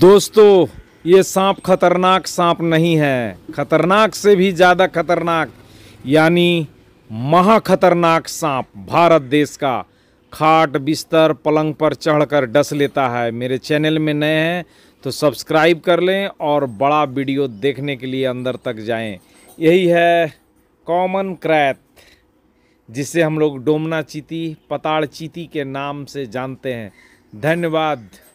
दोस्तों ये सांप खतरनाक सांप नहीं है खतरनाक से भी ज़्यादा खतरनाक यानी महाखतरनाक सांप भारत देश का खाट बिस्तर पलंग पर चढ़कर डस लेता है मेरे चैनल में नए हैं तो सब्सक्राइब कर लें और बड़ा वीडियो देखने के लिए अंदर तक जाएं यही है कॉमन क्रैथ जिसे हम लोग डोमना चीती पताड़ चीती के नाम से जानते हैं धन्यवाद